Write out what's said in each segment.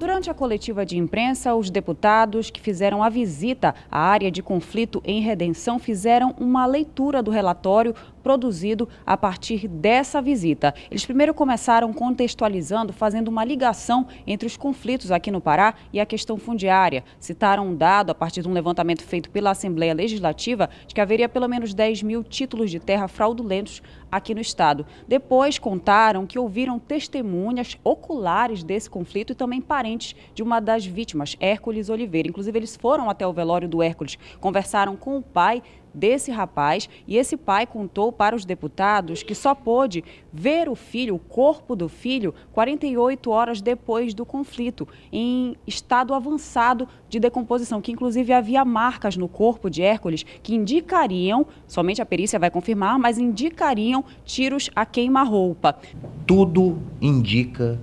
Durante a coletiva de imprensa, os deputados que fizeram a visita à área de conflito em redenção fizeram uma leitura do relatório produzido a partir dessa visita. Eles primeiro começaram contextualizando, fazendo uma ligação entre os conflitos aqui no Pará e a questão fundiária. Citaram um dado a partir de um levantamento feito pela Assembleia Legislativa de que haveria pelo menos 10 mil títulos de terra fraudulentos aqui no estado. Depois contaram que ouviram testemunhas oculares desse conflito e também parentes parentes de uma das vítimas, Hércules Oliveira. Inclusive, eles foram até o velório do Hércules, conversaram com o pai desse rapaz e esse pai contou para os deputados que só pôde ver o filho, o corpo do filho, 48 horas depois do conflito, em estado avançado de decomposição, que inclusive havia marcas no corpo de Hércules que indicariam, somente a perícia vai confirmar, mas indicariam tiros a queima-roupa. Tudo indica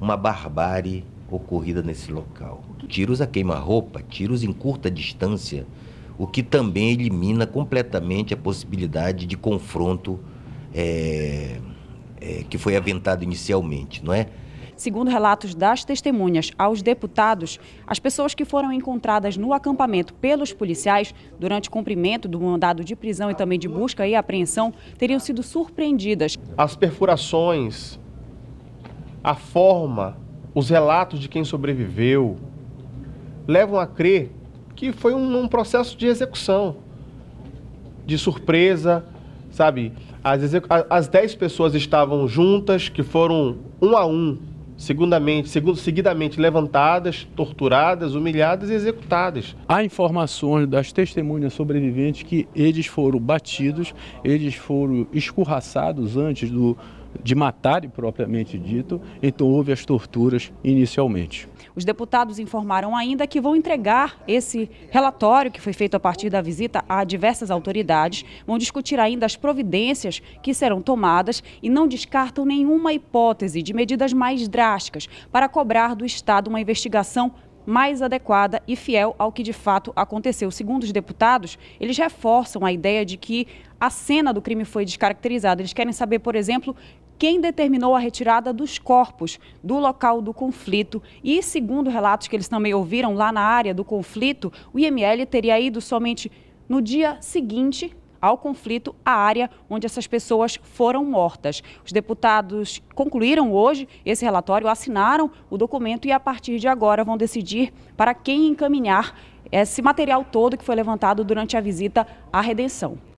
uma barbárie ocorrida nesse local. Tiros a queima-roupa, tiros em curta distância, o que também elimina completamente a possibilidade de confronto é, é, que foi aventado inicialmente, não é? Segundo relatos das testemunhas aos deputados, as pessoas que foram encontradas no acampamento pelos policiais durante o cumprimento do mandado de prisão e também de busca e apreensão teriam sido surpreendidas. As perfurações, a forma os relatos de quem sobreviveu levam a crer que foi um, um processo de execução, de surpresa, sabe? As, as dez pessoas estavam juntas, que foram um a um, segundamente, segundo, seguidamente levantadas, torturadas, humilhadas e executadas. Há informações das testemunhas sobreviventes que eles foram batidos, eles foram escorraçados antes do de matar propriamente dito, então houve as torturas inicialmente. Os deputados informaram ainda que vão entregar esse relatório que foi feito a partir da visita a diversas autoridades, vão discutir ainda as providências que serão tomadas e não descartam nenhuma hipótese de medidas mais drásticas para cobrar do Estado uma investigação mais adequada e fiel ao que de fato aconteceu. Segundo os deputados, eles reforçam a ideia de que a cena do crime foi descaracterizada. Eles querem saber, por exemplo, quem determinou a retirada dos corpos do local do conflito. E, segundo relatos que eles também ouviram lá na área do conflito, o IML teria ido somente no dia seguinte ao conflito a área onde essas pessoas foram mortas. Os deputados concluíram hoje esse relatório, assinaram o documento e a partir de agora vão decidir para quem encaminhar esse material todo que foi levantado durante a visita à redenção.